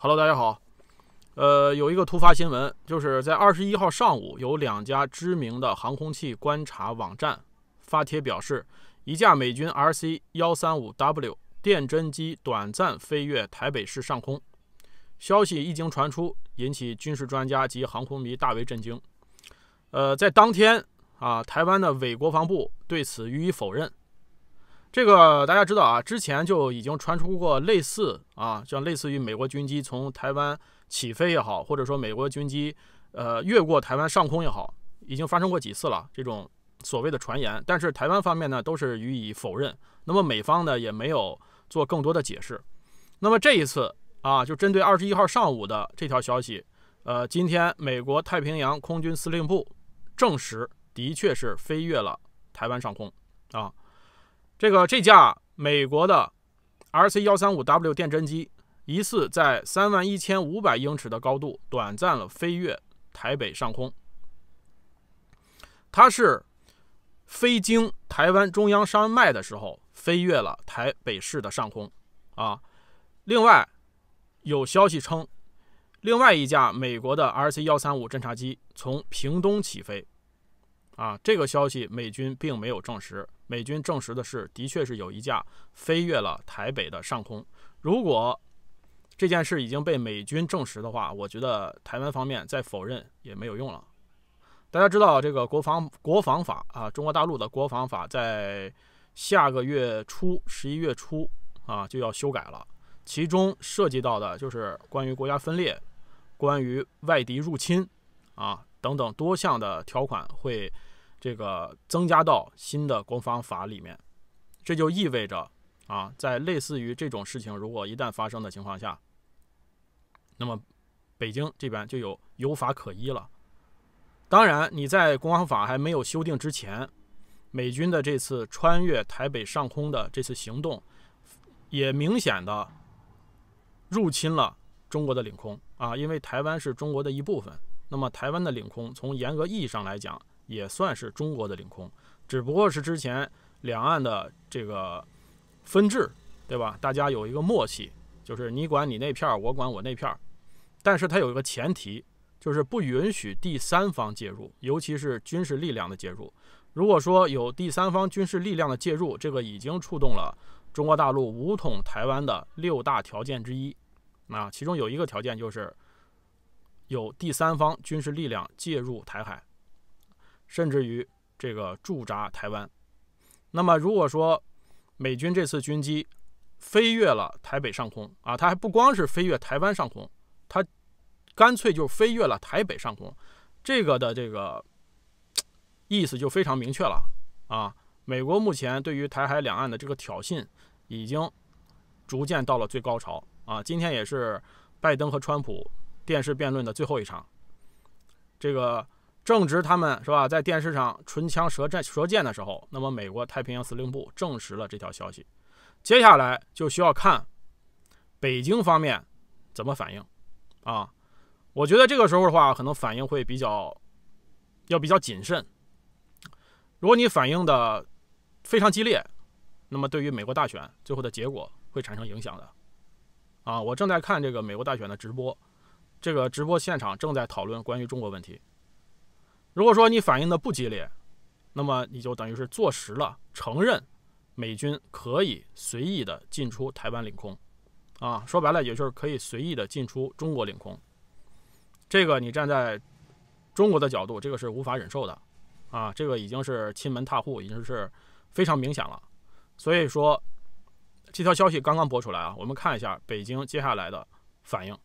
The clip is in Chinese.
Hello，大家好。呃，有一个突发新闻，就是在二十一号上午，有两家知名的航空器观察网站发帖表示，一架美军 RC 幺三五 W 电侦机短暂飞越台北市上空。消息一经传出，引起军事专家及航空迷大为震惊。呃，在当天啊，台湾的伪国防部对此予以否认。这个大家知道啊，之前就已经传出过类似啊，像类似于美国军机从台湾起飞也好，或者说美国军机呃越过台湾上空也好，已经发生过几次了这种所谓的传言，但是台湾方面呢都是予以否认，那么美方呢也没有做更多的解释。那么这一次啊，就针对二十一号上午的这条消息，呃，今天美国太平洋空军司令部证实，的确是飞越了台湾上空啊。这个这架美国的 RC 幺三五 W 电侦机，疑似在三万一千五百英尺的高度短暂了飞越台北上空。它是飞经台湾中央山脉的时候飞越了台北市的上空，啊，另外有消息称，另外一架美国的 RC 幺三五侦察机从屏东起飞。啊，这个消息美军并没有证实。美军证实的是，的确是有一架飞越了台北的上空。如果这件事已经被美军证实的话，我觉得台湾方面再否认也没有用了。大家知道，这个国防国防法啊，中国大陆的国防法在下个月初，十一月初啊就要修改了，其中涉及到的就是关于国家分裂、关于外敌入侵啊等等多项的条款会。这个增加到新的国防法里面，这就意味着啊，在类似于这种事情如果一旦发生的情况下，那么北京这边就有有法可依了。当然，你在国防法还没有修订之前，美军的这次穿越台北上空的这次行动，也明显的入侵了中国的领空啊，因为台湾是中国的一部分，那么台湾的领空从严格意义上来讲。也算是中国的领空，只不过是之前两岸的这个分治，对吧？大家有一个默契，就是你管你那片儿，我管我那片儿。但是它有一个前提，就是不允许第三方介入，尤其是军事力量的介入。如果说有第三方军事力量的介入，这个已经触动了中国大陆武统台湾的六大条件之一。啊，其中有一个条件就是有第三方军事力量介入台海。甚至于这个驻扎台湾，那么如果说美军这次军机飞越了台北上空啊，它还不光是飞越台湾上空，它干脆就飞越了台北上空，这个的这个 意思就非常明确了啊！美国目前对于台海两岸的这个挑衅已经逐渐到了最高潮啊！今天也是拜登和川普电视辩论的最后一场，这个。正值他们是吧，在电视上唇枪舌战、舌剑的时候，那么美国太平洋司令部证实了这条消息。接下来就需要看北京方面怎么反应啊。我觉得这个时候的话，可能反应会比较要比较谨慎。如果你反应的非常激烈，那么对于美国大选最后的结果会产生影响的啊。我正在看这个美国大选的直播，这个直播现场正在讨论关于中国问题。如果说你反应的不激烈，那么你就等于是坐实了承认美军可以随意的进出台湾领空，啊，说白了也就是可以随意的进出中国领空，这个你站在中国的角度，这个是无法忍受的，啊，这个已经是亲门踏户，已经是非常明显了。所以说，这条消息刚刚播出来啊，我们看一下北京接下来的反应。